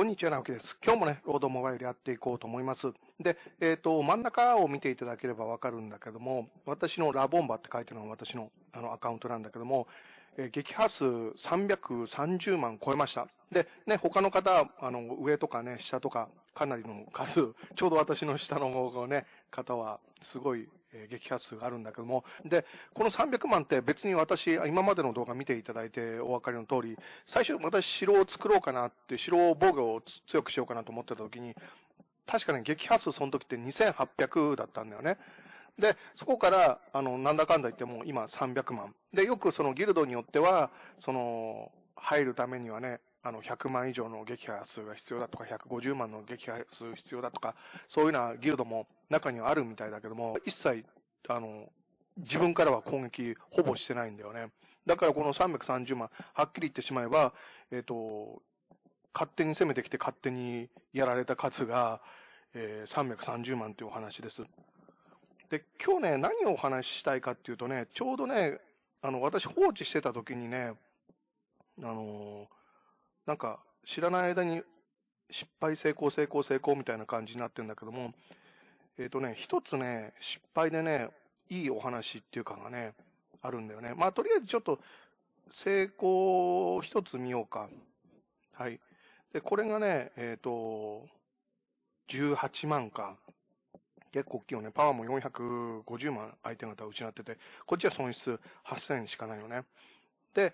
こんにちは、直樹です。今日もね、ロードモバイルやっていこうと思います。で、えっ、ー、と、真ん中を見ていただければわかるんだけども、私のラボンバって書いてるのは私のあのアカウントなんだけども、えー、撃破数330万超えました。で、ね、他の方、あの、上とかね、下とか、かなりの数、ちょうど私の下の方のね、方は、すごいえー、撃破数があるんだけども、で、この300万って別に私、今までの動画見ていただいてお分かりの通り、最初私城を作ろうかなって、城防御を強くしようかなと思ってた時に、確かに撃破数その時って2800だったんだよね。で、そこから、あの、なんだかんだ言っても今300万。で、よくそのギルドによっては、その、入るためにはね、あの、100万以上の撃破数が必要だとか、150万の撃破数必要だとか、そういうようなギルドも中にあるみたいだけども、一切、あの、自分からは攻撃ほぼしてないんだよね。だからこの330万、はっきり言ってしまえば、えっ、ー、と、勝手に攻めてきて勝手にやられた数が、えー、330万というお話です。で、今日ね、何をお話ししたいかっていうとね、ちょうどね、あの、私放置してた時にね、あのー、なんか、知らない間に失敗成功成功成功みたいな感じになってんだけども、えっ、ー、とね、一つね、失敗でね、いいお話っていうかがね、あるんだよね。まあ、とりあえずちょっと、成功1一つ見ようか。はい。で、これがね、えっ、ー、と、18万か。結構大きいよね。パワーも450万相手方失ってて、こっちは損失8000しかないよね。で、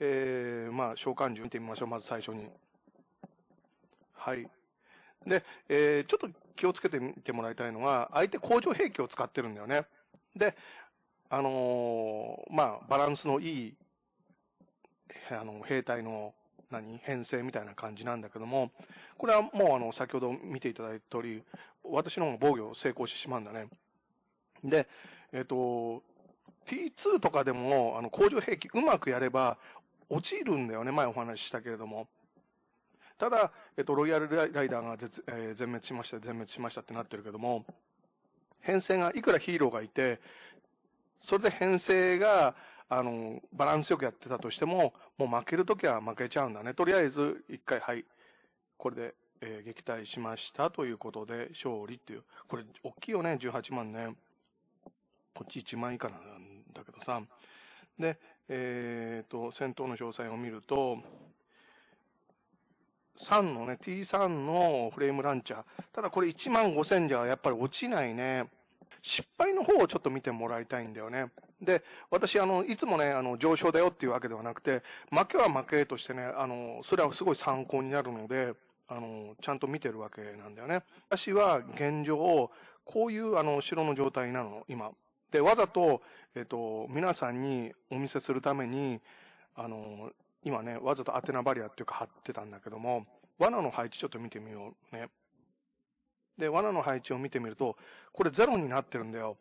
えー、まあ、召喚獣見てみましょう。まず最初に。はい。で、えー、ちょっと気をつけてみてもらいたいのが、相手工場兵器を使ってるんだよね。で、あのー、まあ、バランスのいい、あの、兵隊の、何編成みたいな感じなんだけども、これはもうあの、先ほど見ていただいた通り、私の方が防御成功してしまうんだね。で、えっ、ー、と、T2 とかでも、あの、工場兵器うまくやれば、落ちるんだよね、前お話ししたけれども。ただ、えっと、ロイヤルライダーがえー、全滅しました、全滅しましたってなってるけども、編成が、いくらヒーローがいて、それで編成が、あの、バランスよくやってたとしても、もう負けるときは負けちゃうんだね。とりあえず、一回、はい、これで、えー、撃退しましたということで、勝利っていう。これ、大きいよね、18万ね。こっち1万以下なんだけどさ。で、えっ、と、戦闘の詳細を見ると、3のね、T3 のフレームランチャー。ただこれ1万5000じゃやっぱり落ちないね。失敗の方をちょっと見てもらいたいんだよね。で、私、あの、いつもね、あの、上昇だよっていうわけではなくて、負けは負けとしてね、あの、それはすごい参考になるので、あの、ちゃんと見てるわけなんだよね。私は現状こういう、あの、城の状態なの、今。で、わざと、えっと、皆さんにお見せするために、あの、今ね、わざとアテナバリアっていうか貼ってたんだけども、罠の配置ちょっと見てみようね。で、罠の配置を見てみると、これゼロになってるんだよ。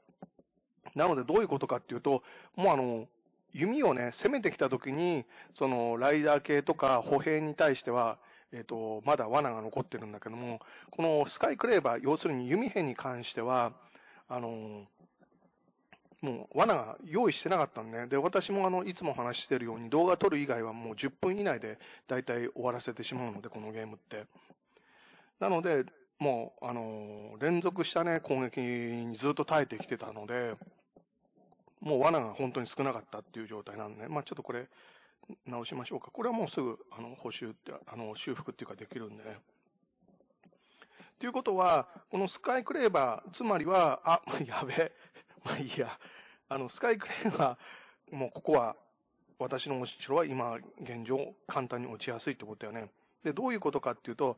なのでどういうことかっていうと、もうあの、弓をね、攻めてきた時に、その、ライダー系とか歩兵に対しては、えっ、ー、と、まだ罠が残ってるんだけども、このスカイクレーバー、要するに弓兵に関しては、あの、もう罠が用意してなかったんで、で、私もあの、いつも話してるように動画撮る以外はもう10分以内で大体終わらせてしまうので、このゲームって。なので、もう、あの連続したね、攻撃にずっと耐えてきてたので、もう罠が本当に少なかったっていう状態なんで、まあちょっとこれ、直しましょうか。これはもうすぐ、あの、補修って、あの、修復っていうかできるんでね。ということは、このスカイクレーバー、つまりは、あ、やべえ、まあいいや。あの、スカイクレーンは、もうここは、私のお城は今、現状、簡単に落ちやすいってことだよね。で、どういうことかっていうと、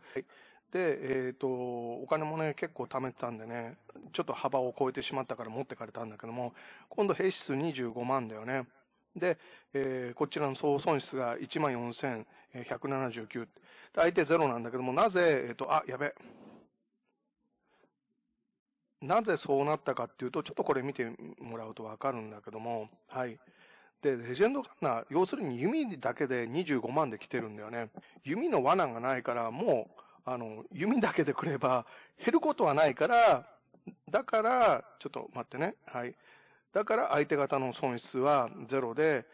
で、えっ、ー、と、お金もね、結構貯めてたんでね、ちょっと幅を超えてしまったから持ってかれたんだけども、今度兵士数25万だよね。で、えー、こちらの総損失が14,179。相手ゼロなんだけども、なぜ、えっ、ー、と、あ、やべ、なぜそうなったかっていうと、ちょっとこれ見てもらうとわかるんだけども、はい。で、レジェンドガンナー、要するに弓だけで25万で来てるんだよね。弓の罠がないから、もう、あの、弓だけでくれば減ることはないから、だから、ちょっと待ってね。はい。だから相手方の損失はゼロで、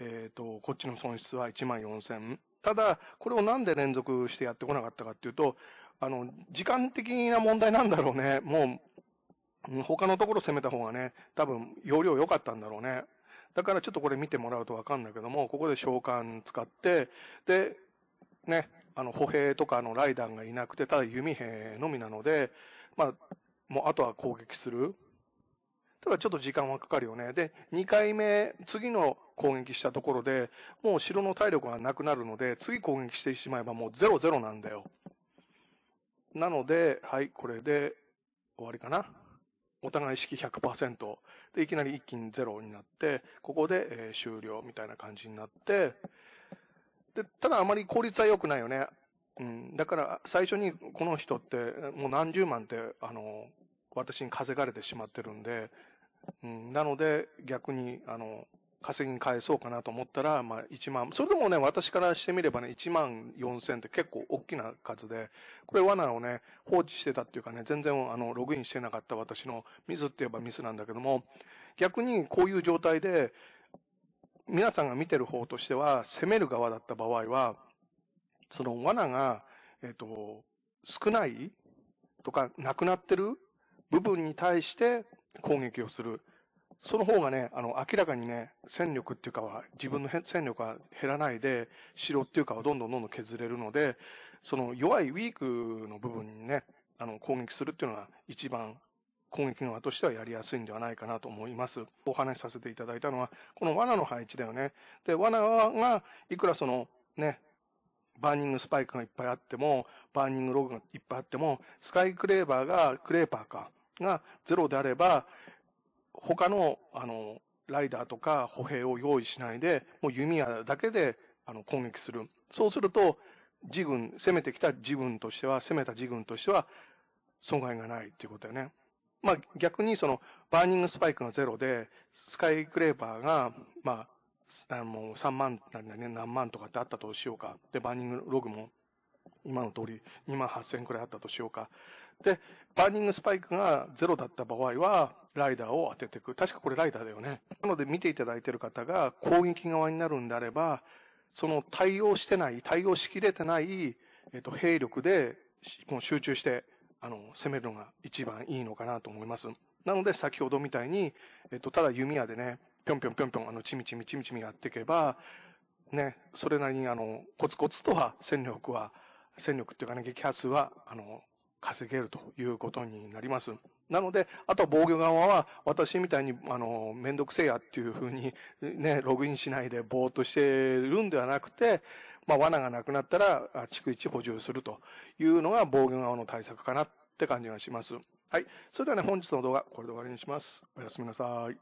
えっ、ー、と、こっちの損失は1万4000。ただ、これをなんで連続してやってこなかったかっていうと、あの、時間的な問題なんだろうね。も他のところ攻めた方がね、多分容量良かったんだろうね。だからちょっとこれ見てもらうとわかんないけども、ここで召喚使って、で、ね、あの、歩兵とかのライダーがいなくて、ただ弓兵のみなので、まあ、もうあとは攻撃する。ただちょっと時間はかかるよね。で、2回目、次の攻撃したところで、もう城の体力がなくなるので、次攻撃してしまえばもう0、0なんだよ。なので、はい、これで終わりかな。お互い意識100%で、いきなり一気にゼロになって、ここで、えー、終了みたいな感じになって、で、ただあまり効率は良くないよね。うん。だから、最初にこの人って、もう何十万って、あの、私に稼がれてしまってるんで、うん、なので、逆に、あの、稼ぎに返そうかなと思ったら、まあ1万、それでもね、私からしてみればね、1万4千って結構大きな数で、これ罠をね、放置してたっていうかね、全然あの、ログインしてなかった私のミスって言えばミスなんだけども、逆にこういう状態で、皆さんが見てる方としては、攻める側だった場合は、その罠が、えっ、ー、と、少ないとか、なくなってる部分に対して攻撃をする。その方がね、あの、明らかにね、戦力っていうかは、自分の戦力は減らないで、城っていうかはどんどんどんどん削れるので、その弱いウィークの部分にね、あの、攻撃するっていうのが一番攻撃側としてはやりやすいんではないかなと思います。お話しさせていただいたのは、この罠の配置だよね。で、罠が、いくらその、ね、バーニングスパイクがいっぱいあっても、バーニングログがいっぱいあっても、スカイクレーバーが、クレーパーか、がゼロであれば、他の、あの、ライダーとか歩兵を用意しないで、もう弓矢だけで、あの、攻撃する。そうすると、自軍、攻めてきた自軍としては、攻めた自軍としては、損害がないっていうことだよね。まあ逆にその、バーニングスパイクがゼロで、スカイクレーパーが、まあ、あの、3万なり何万とかってあったとしようか。で、バーニングログも、今の通り2万8000くらいあったとしようか。で、バーニングスパイクがゼロだった場合は、ライダーを当てていく。確かこれライダーだよね。なので見ていただいている方が攻撃側になるんであれば、その対応してない、対応しきれてない、えっ、と、兵力で、もう集中して、あの、攻めるのが一番いいのかなと思います。なので、先ほどみたいに、えっ、と、ただ弓矢でね、ぴょんぴょんぴょんぴょん、あの、ちみちみちみちみやっていけば、ね、それなりに、あの、コツコツとは戦力は、戦力っていうかね、撃破数は、あの、稼げるということになります。なので、あと防御側は、私みたいに、あの、めんどくせえやっていうふうに、ね、ログインしないでぼーっとしてるんではなくて、まあ、罠がなくなったら、逐一補充するというのが防御側の対策かなって感じがします。はい。それではね、本日の動画、これで終わりにします。おやすみなさい。